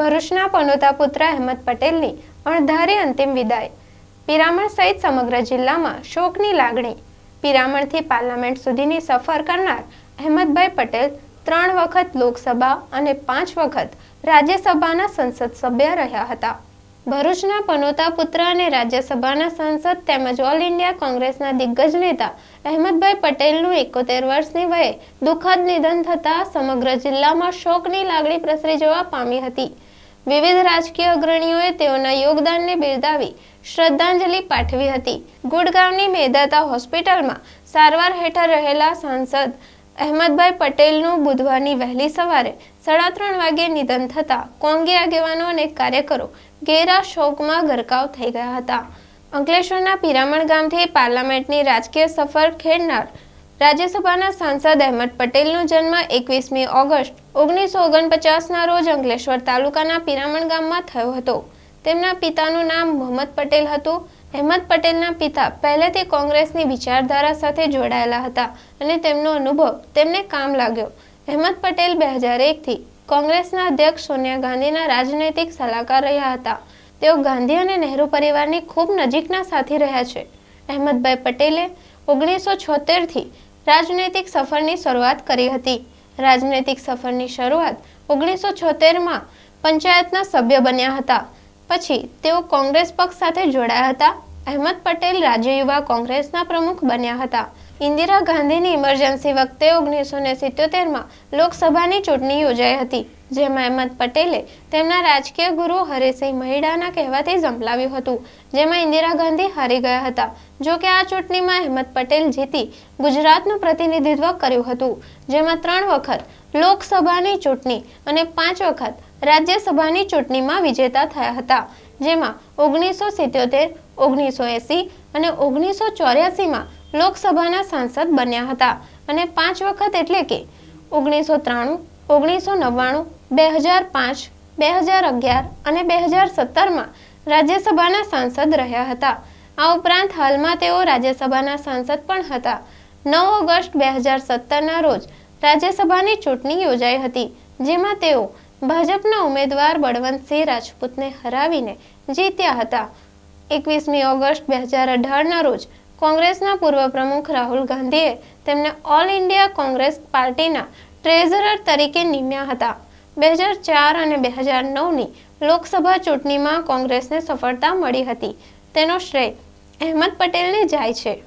ભરૂચના પનોતા પુત્ર અહેમદ પટેલની અણધારી અંતિમ વિદાય પિરામણ સહિત સમગ્ર જિલ્લામાં શોકની લાગણી પિરામણથી પાર્લામેન્ટ સુધીની સફર કરનાર અહેમદભાઈ પટેલ ત્રણ વખત લોકસભા અને પાંચ વખત રાજ્યસભાના સંસદ સભ્ય રહ્યા હતા ભરૂચના પનોતા પુત્ર અને રાજ્યસભાના સાંસદ તેમજ ઓલ ઇન્ડિયા કોંગ્રેસના દિગ્ગજ નેતા અહેમદભાઈ પટેલનું એકોતેર વર્ષની વયે દુઃખદ નિધન થતાં સમગ્ર જિલ્લામાં શોકની લાગણી પ્રસરી જવા પામી હતી વિવિધ રાજકીય અગ્રણીઓએ તેઓના યોગદાનને બિરદાવી શ્રદ્ધાંજલિ પાઠવી હતી ગુડગાંવની મેદાતા હોસ્પિટલમાં સારવાર હેઠળ રહેલા સાંસદ અહેમદભાઈ પટેલનું બુધવારની વહેલી સવારે સાડા ત્રણ વાગે નિધન થતાં કોંગી આગેવાનો અને કાર્યકરો ઘેરા શોકમાં ગરકાવ થઈ ગયા હતા અંકલેશ્વરના પિરામણ ગામથી પાર્લામેન્ટની રાજકીય સફર ખેડનાર રાજ્યસભાના સાંસદ અહેમદ પટેલનો જન્મ એકવીસમી ઓગસ્ટ ઓગણીસો ઓગણપચાસના રોજ અંકલેશ્વર તાલુકાના પિરામણ ગામમાં થયો હતો તેમના પિતાનું નામ મહમદ પટેલ હતું અહેમદ પટેલના પિતા પહેલેથી કોંગ્રેસની વિચારધારા સાથે જોડાયેલા હતા અને તેમનો અનુભવ તેમને કામ લાગ્યો અહેમદ પટેલ બે હજાર એકથી કોંગ્રેસના અધ્યક્ષ સોનિયા ગાંધીના રાજનૈતિક સલાહકાર રહ્યા હતા તેઓ ગાંધી અને નહેરુ પરિવારની ખૂબ નજીકના સાથી રહ્યા છે અહેમદભાઈ પટેલે ઓગણીસો છોતેરથી રાજનૈતિક સફરની શરૂઆત કરી હતી રાજનૈતિક સફરની શરૂઆત ઓગણીસો છોતેરમાં પંચાયતના સભ્ય બન્યા હતા પછી તેઓ કોંગ્રેસ પક્ષ સાથે જોડાયા હતા અહેમદ પટેલ રાજ્ય યુવા કોંગ્રેસના પ્રમુખ બન્યા હતા ઇન્દિરા ગાંધીની ઇમરજન્સી વખતે ઓગણીસો ને સિત્યોતેરમાં લોકસભાની ચૂંટણી યોજાઈ હતી જેમાં અહેમદ પટેલે તેમના રાજકીય ગુરુ હરિસિંહ મહિડાના કહેવાથી ઝંપલાવ્યું હતું જેમાં ઇન્દિરા ગાંધી હારી ગયા હતા જો કે આ ચૂંટણીમાં અહેમદ પટેલ જીતી ગુજરાતનું પ્રતિનિધિત્વ કર્યું હતું જેમાં ત્રણ વખત લોકસભાની ચૂંટણી અને પાંચ વખત રાજ્યસભાની ચૂંટણીમાં વિજેતા થયા હતા જેમાં ઓગણીસો સિત્યોતેર ઓગણીસો એંસી અને ઓગણીસો ચોર્યાસીમાં લોકસભાના સાંસદ બન્યા હતા અને પાંચ વખત એટલે કે ઓગણીસો ત્રાણું ઓગણીસો નવ્વાણું બે હજાર પાંચ બે હજાર અગિયાર અને બે હજાર સત્તરમાં રાજ્યસભાના સાંસદ રહ્યા હતા આ ઉપરાંત હાલમાં તેઓ રાજ્યસભાના સાંસદ પણ હતા નવ ઓગસ્ટ બે હજાર સત્તરના રોજ રાજ્યસભાની ચૂંટણી યોજાઈ હતી જેમાં તેઓ ભાજપના ઉમેદવાર બળવંતસિંહ રાજપૂતને હરાવીને જીત્યા હતા એકવીસમી ઓગસ્ટ બે હજાર અઢારના રોજ કોંગ્રેસના પૂર્વ પ્રમુખ રાહુલ ગાંધીએ તેમને ઓલ ઇન્ડિયા કોંગ્રેસ પાર્ટીના ટ્રેઝરર તરીકે નિમ્યા હતા બે હજાર ચાર અને બે હજાર નવની લોકસભા ચૂંટણીમાં કોંગ્રેસને સફળતા મળી હતી તેનો શ્રેય અહેમદ પટેલને જાય છે